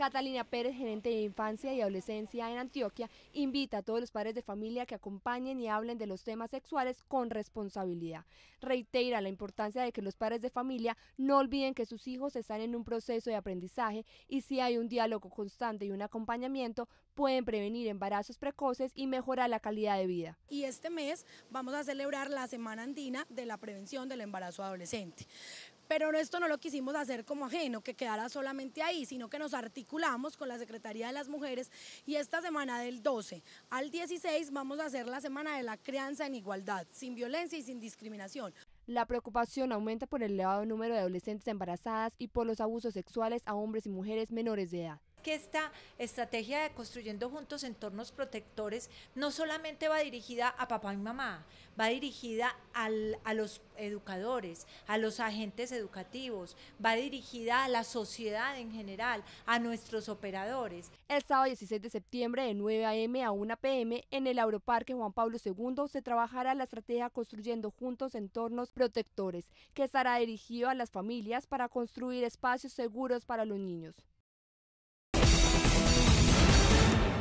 Catalina Pérez, gerente de infancia y adolescencia en Antioquia, invita a todos los padres de familia que acompañen y hablen de los temas sexuales con responsabilidad. Reitera la importancia de que los padres de familia no olviden que sus hijos están en un proceso de aprendizaje y si hay un diálogo constante y un acompañamiento, pueden prevenir embarazos precoces y mejorar la calidad de vida. Y este mes vamos a celebrar la Semana Andina de la Prevención del Embarazo Adolescente pero esto no lo quisimos hacer como ajeno, que quedara solamente ahí, sino que nos articulamos articulamos con la Secretaría de las Mujeres y esta semana del 12 al 16 vamos a hacer la Semana de la Crianza en Igualdad, sin violencia y sin discriminación. La preocupación aumenta por el elevado número de adolescentes embarazadas y por los abusos sexuales a hombres y mujeres menores de edad que esta estrategia de construyendo juntos entornos protectores no solamente va dirigida a papá y mamá, va dirigida a los educadores, a los agentes educativos, va dirigida a la sociedad en general, a nuestros operadores. El sábado 16 de septiembre de 9 a.m. a 1 p.m. en el Aeroparque Juan Pablo II se trabajará la estrategia construyendo juntos entornos protectores, que estará dirigido a las familias para construir espacios seguros para los niños.